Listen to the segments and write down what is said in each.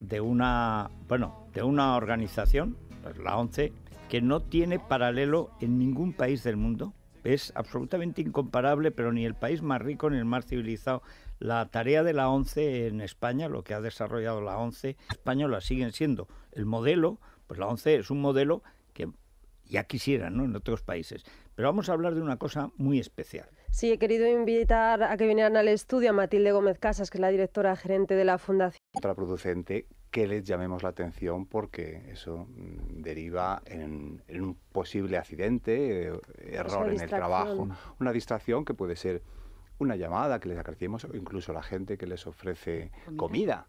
de una, bueno, de una organización, pues, la ONCE, que no tiene paralelo en ningún país del mundo. Es absolutamente incomparable, pero ni el país más rico ni el más civilizado. La tarea de la ONCE en España, lo que ha desarrollado la ONCE española, siguen siendo el modelo, pues la ONCE es un modelo que ya quisieran ¿no? en otros países. Pero vamos a hablar de una cosa muy especial. Sí, he querido invitar a que vinieran al estudio a Matilde Gómez Casas, que es la directora gerente de la Fundación. Contraproducente que les llamemos la atención porque eso mm, deriva en, un posible accidente, eh, error en el trabajo, una distracción que puede ser una llamada que les acariciemos o incluso la gente que les ofrece comida.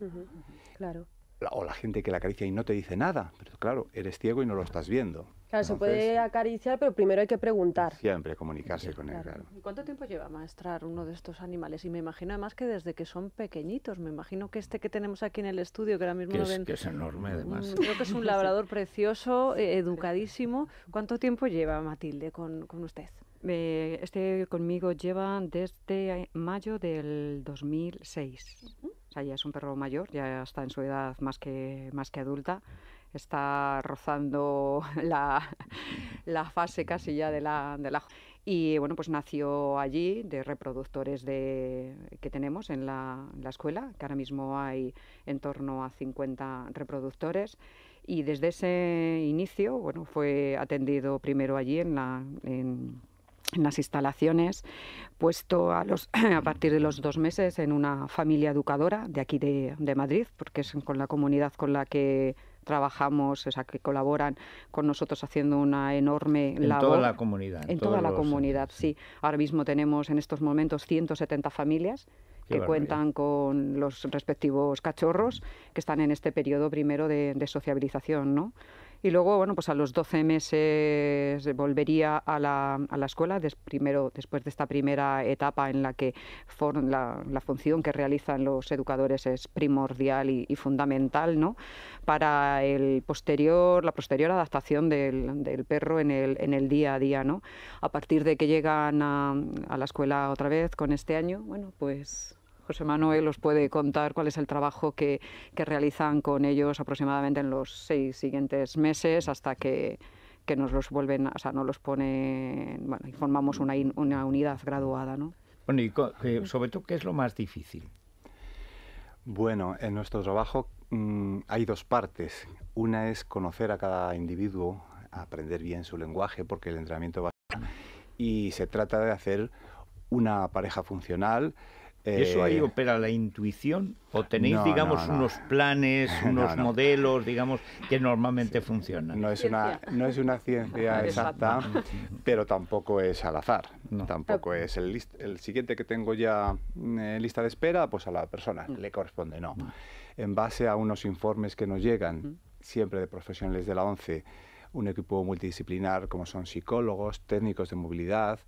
Claro o la gente que la acaricia y no te dice nada, pero claro, eres ciego y no lo estás viendo. Claro, se puede acariciar, pero primero hay que preguntar. Siempre comunicarse con él. Claro. ¿Cuánto tiempo lleva maestrar uno de estos animales? Y me imagino además que desde que son pequeñitos, me imagino que este que tenemos aquí en el estudio, que ahora mismo que es, Que es enorme mm, además. Creo que es un labrador precioso, eh, educadísimo. ¿Cuánto tiempo lleva Matilde con, con usted? Eh, este conmigo lleva desde mayo del 2006. O ya es un perro mayor, ya está en su edad más que, más que adulta. Está rozando la, fase casi ya de la, de la... Y bueno, pues nació allí de reproductores que tenemos en la, escuela, que ahora mismo hay en torno a 50 reproductores. Y desde ese inicio, bueno, fue atendido primero allí en la en las instalaciones, puesto a, los, a partir de los dos meses en una familia educadora de aquí de, Madrid, porque es con la comunidad con la que trabajamos, o sea, que colaboran con nosotros haciendo una enorme labor. En toda la comunidad. En, toda la comunidad, sí. Ahora mismo tenemos en estos momentos 170 familias que cuentan con los respectivos cachorros que están en este periodo primero de, de sociabilización, ¿no? Y luego, bueno, pues a los 12 meses volvería a la, escuela, primero, después de esta primera etapa en la que la, función que realizan los educadores es primordial y, fundamental, ¿no? Para el posterior, la posterior adaptación del, perro en el, en el, día a día, ¿no? A partir de que llegan a la escuela otra vez con este año, bueno, pues José Manuel os puede contar cuál es el trabajo que, realizan con ellos aproximadamente en los seis siguientes meses hasta que nos los vuelven, o sea, nos los ponen, bueno, y formamos una, unidad graduada, ¿no? Bueno, y sobre todo, ¿qué es lo más difícil? Bueno, en nuestro trabajo mm, hay dos partes. Una es conocer a cada individuo, aprender bien su lenguaje, porque el entrenamiento va... Y se trata de hacer una pareja funcional ¿Eso eh, ahí opera la intuición? ¿O tenéis, digamos, unos planes, unos modelos, digamos, que normalmente funcionan? No es, una, no es una ciencia ah, exacta, pero tampoco es al azar. Tampoco ah. es el, siguiente que tengo ya eh, lista de espera, pues a la persona mm. le corresponde, no. Mm. En base a unos informes que nos llegan, mm. siempre de profesionales de la ONCE, un equipo multidisciplinar como son psicólogos, técnicos de movilidad,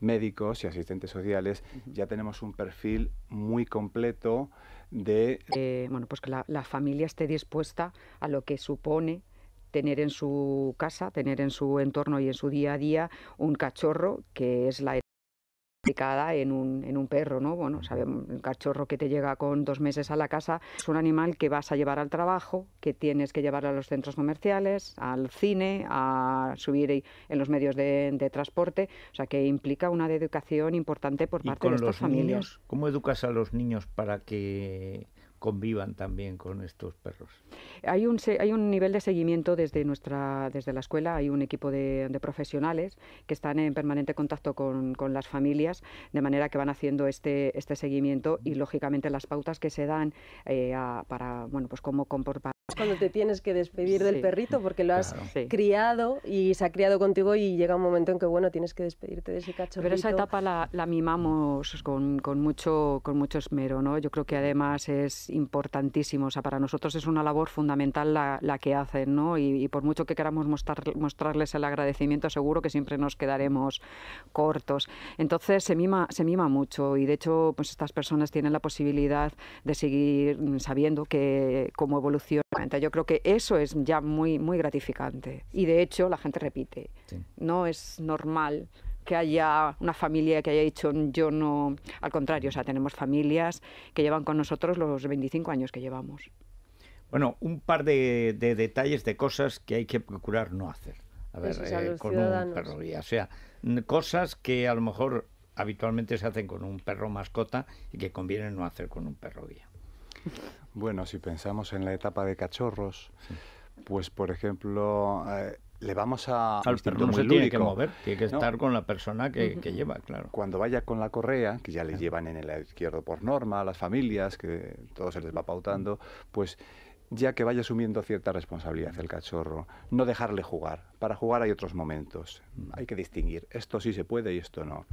médicos y asistentes sociales, ya tenemos un perfil muy completo de... Eh, bueno, pues que la, la familia esté dispuesta a lo que supone tener en su casa, tener en su entorno y en su día a día un cachorro que es la en un, en un perro, ¿no? Bueno, sabemos, el cachorro que te llega con dos meses a la casa es un animal que vas a llevar al trabajo, que tienes que llevar a los centros comerciales, al cine, a subir en los medios de, transporte, o sea que implica una educación importante por parte de estas los familias. ¿Cómo educas a los niños para que convivan también con estos perros. Hay un, hay un nivel de seguimiento desde, nuestra, desde la escuela, hay un equipo de, profesionales que están en permanente contacto con, con, las familias, de manera que van haciendo este, este seguimiento y, lógicamente, las pautas que se dan eh, para, bueno, pues cómo comportar cuando te tienes que despedir del perrito porque lo has criado y se ha criado contigo y llega un momento en que bueno tienes que despedirte de ese cachorrito. Pero esa etapa la, mimamos con, con, mucho con mucho esmero, ¿no? Yo creo que además es importantísimos O sea, para nosotros es una labor fundamental la, que hacen, ¿no? Y, por mucho que queramos mostrar, mostrarles el agradecimiento, seguro que siempre nos quedaremos cortos. Entonces se mima, se mima mucho y de hecho, pues estas personas tienen la posibilidad de seguir sabiendo que cómo evoluciona. Yo creo que eso es ya muy, muy gratificante. Y de hecho la gente repite. No es normal que haya una familia que haya dicho yo no, al contrario, o sea, tenemos familias que llevan con nosotros los 25 años que llevamos. Bueno, un par de, detalles de cosas que hay que procurar no hacer. A pues ver, eh, con un perro guía. O sea, cosas que a lo mejor habitualmente se hacen con un perro mascota y que conviene no hacer con un perro guía. Bueno, si pensamos en la etapa de cachorros, pues por ejemplo, eh, le vamos a... Al perro no se tiene que mover, tiene que estar con la persona que, lleva, claro. Cuando vaya con la correa, que ya le llevan en el izquierdo por norma, a las familias, que todo se les va pautando, pues ya que vaya asumiendo cierta responsabilidad el cachorro, no dejarle jugar. Para jugar hay otros momentos, hay que distinguir, esto sí se puede y esto no.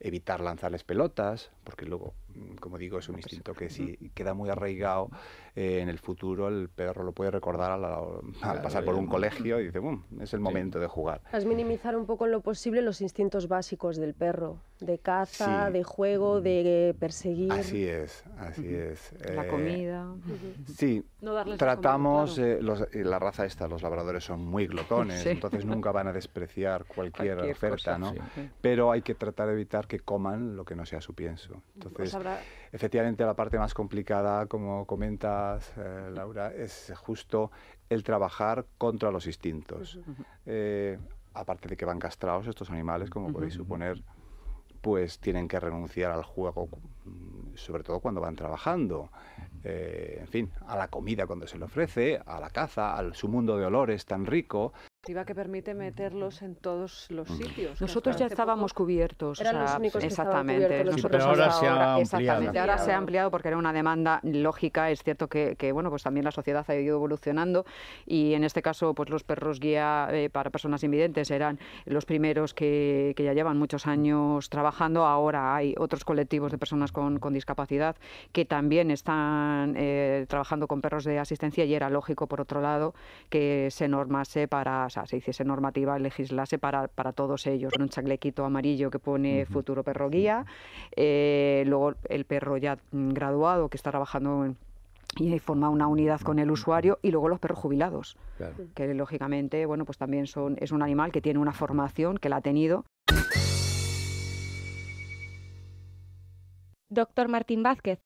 Evitar lanzarles pelotas, porque luego como digo, es un instinto que si queda muy arraigado eh, en el futuro, el perro lo puede recordar al, pasar por un colegio y dice, ¡bum! Es el momento de jugar. Es minimizar un poco en lo posible los instintos básicos del perro, de caza, de juego, mm. de eh, perseguir. Así es, así es. La eh, comida. Sí, tratamos, la raza esta, los labradores son muy glotones, entonces nunca van a despreciar cualquier, oferta, ¿no? Pero hay que tratar de evitar que coman lo que no sea su pienso. Entonces, Efectivamente, la parte más complicada, como comentas, eh, Laura, es justo el trabajar contra los instintos. Eh, aparte de que van castrados estos animales, como podéis suponer, pues tienen que renunciar al juego, mm, sobre todo cuando van trabajando. Eh, en fin, a la comida cuando se le ofrece, a la caza, a su mundo de olores tan rico que permite meterlos en todos los sitios. Nosotros ya estábamos cubiertos. Eran los únicos que exactamente. Cubiertos, pero ahora, se ha ampliado. Ahora se ha ampliado porque era una demanda lógica. Es cierto que, bueno, pues también la sociedad ha ido evolucionando y en este caso, pues los perros guía eh, para personas invidentes eran los primeros que, ya llevan muchos años trabajando. Ahora hay otros colectivos de personas con, discapacidad que también están eh, trabajando con perros de asistencia y era lógico, por otro lado, que se normase para sea, se hiciese normativa, legislase para, todos ellos, un chaclequito amarillo que pone futuro perro guía, eh, luego el perro ya graduado que está trabajando y forma una unidad con el usuario y luego los perros jubilados, que lógicamente, bueno, pues también son, es un animal que tiene una formación, que la ha tenido. Doctor Martín Vázquez,